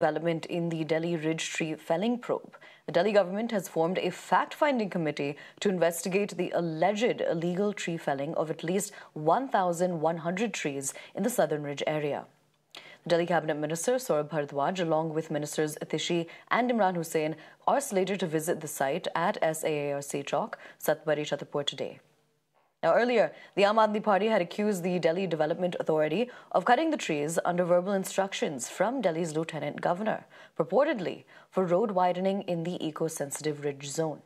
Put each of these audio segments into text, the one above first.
development in the Delhi Ridge Tree Felling probe. The Delhi government has formed a fact finding committee to investigate the alleged illegal tree felling of at least 1,100 trees in the Southern Ridge area. The Delhi Cabinet Minister Saurabh Bharadwaj, along with Ministers Atishi and Imran Hussain, are slated to visit the site at SAARC Chowk, Satbari Chhatapur today. Now, earlier, the Aam Aadmi Party had accused the Delhi Development Authority of cutting the trees under verbal instructions from Delhi's lieutenant governor, purportedly for road widening in the eco sensitive ridge zone.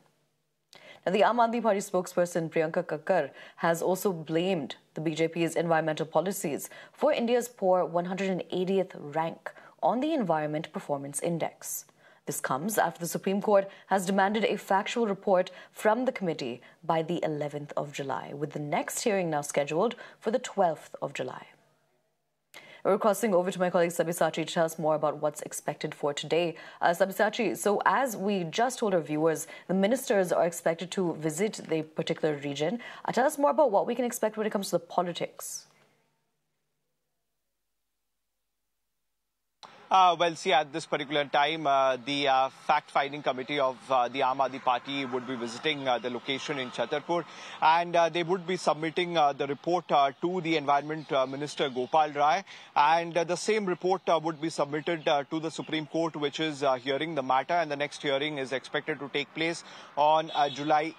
Now, the Aam Aadmi Party spokesperson Priyanka Kakkar has also blamed the BJP's environmental policies for India's poor 180th rank on the Environment Performance Index. This comes after the Supreme Court has demanded a factual report from the committee by the 11th of July, with the next hearing now scheduled for the 12th of July. We're crossing over to my colleague Sabisachi to tell us more about what's expected for today. Uh, Sabisachi, so as we just told our viewers, the ministers are expected to visit the particular region. Uh, tell us more about what we can expect when it comes to the politics. Uh, well, see, at this particular time, uh, the uh, fact-finding committee of uh, the Aam Aadmi Party would be visiting uh, the location in Chhatarpur, and uh, they would be submitting the report to the Environment Minister Gopal Rai, and the same report would be submitted to the Supreme Court, which is hearing the matter, and the next hearing is expected to take place on July.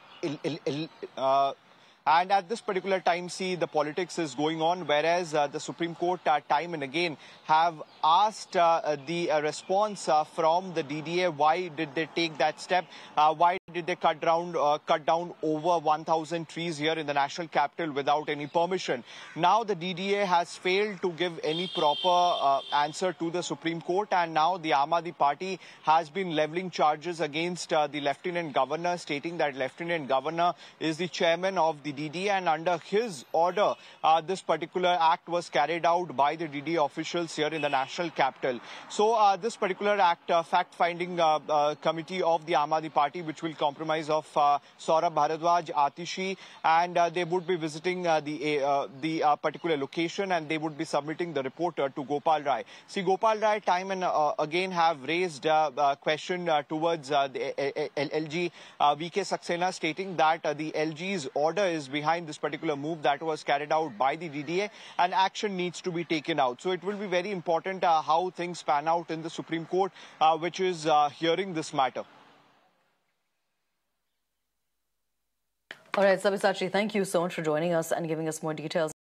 And at this particular time, see, the politics is going on, whereas uh, the Supreme Court uh, time and again have asked uh, the uh, response uh, from the DDA, why did they take that step? Uh, why did they cut down, uh, cut down over 1,000 trees here in the national capital without any permission. Now the DDA has failed to give any proper uh, answer to the Supreme Court and now the Ahmadi party has been leveling charges against uh, the Lieutenant Governor, stating that Lieutenant Governor is the chairman of the DDA and under his order, uh, this particular act was carried out by the DDA officials here in the national capital. So uh, this particular act, uh, fact-finding committee of the Ahmadi party, which will compromise of uh, Saurabh Bharadwaj, Atishi, and uh, they would be visiting uh, the, uh, the particular location and they would be submitting the report to Gopal Rai. See, Gopal Rai time and again have raised a question towards the LG VK Saxena stating that the LG's order is behind this particular move that was carried out by the DDA and action needs to be taken out. So it will be very important how things pan out in the Supreme Court, which is hearing this matter. All right, Sabisachi, thank you so much for joining us and giving us more details.